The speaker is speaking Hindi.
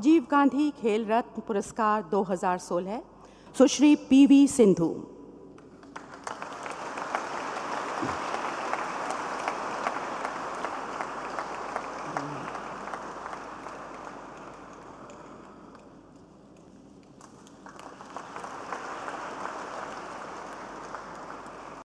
राजीव गांधी खेल रत्न पुरस्कार 2016 सुश्री पीवी सिंधु